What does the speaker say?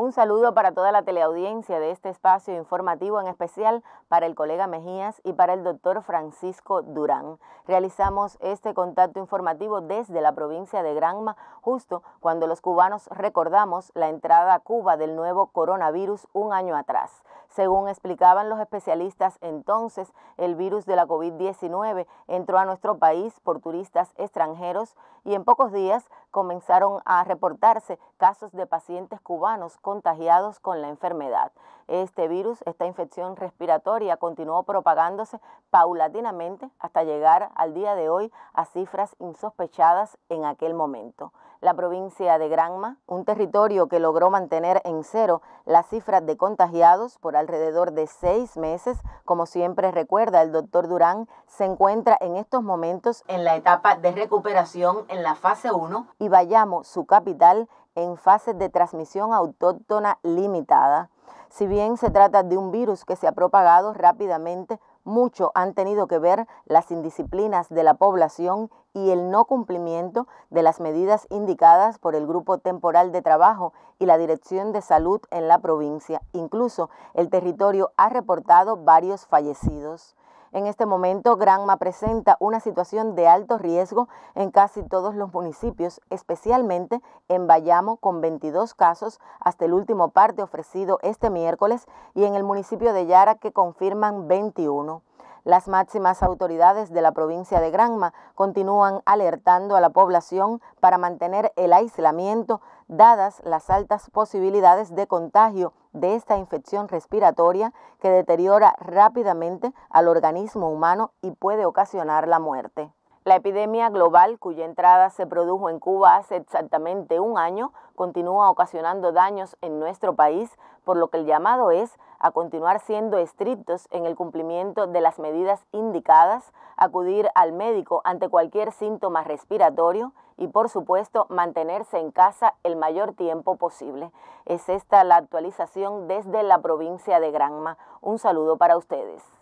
Un saludo para toda la teleaudiencia de este espacio informativo, en especial para el colega Mejías y para el doctor Francisco Durán. Realizamos este contacto informativo desde la provincia de Granma, justo cuando los cubanos recordamos la entrada a Cuba del nuevo coronavirus un año atrás. Según explicaban los especialistas entonces, el virus de la COVID-19 entró a nuestro país por turistas extranjeros y en pocos días comenzaron a reportarse casos de pacientes cubanos con contagiados con la enfermedad. Este virus, esta infección respiratoria, continuó propagándose paulatinamente hasta llegar al día de hoy a cifras insospechadas en aquel momento la provincia de Granma, un territorio que logró mantener en cero las cifras de contagiados por alrededor de seis meses. Como siempre recuerda el doctor Durán, se encuentra en estos momentos en la etapa de recuperación en la fase 1 y Bayamo, su capital, en fase de transmisión autóctona limitada. Si bien se trata de un virus que se ha propagado rápidamente mucho han tenido que ver las indisciplinas de la población y el no cumplimiento de las medidas indicadas por el Grupo Temporal de Trabajo y la Dirección de Salud en la provincia. Incluso el territorio ha reportado varios fallecidos. En este momento, Granma presenta una situación de alto riesgo en casi todos los municipios, especialmente en Bayamo, con 22 casos hasta el último parte ofrecido este miércoles, y en el municipio de Yara, que confirman 21. Las máximas autoridades de la provincia de Granma continúan alertando a la población para mantener el aislamiento, dadas las altas posibilidades de contagio de esta infección respiratoria que deteriora rápidamente al organismo humano y puede ocasionar la muerte. La epidemia global, cuya entrada se produjo en Cuba hace exactamente un año, continúa ocasionando daños en nuestro país, por lo que el llamado es a continuar siendo estrictos en el cumplimiento de las medidas indicadas, acudir al médico ante cualquier síntoma respiratorio y, por supuesto, mantenerse en casa el mayor tiempo posible. Es esta la actualización desde la provincia de Granma. Un saludo para ustedes.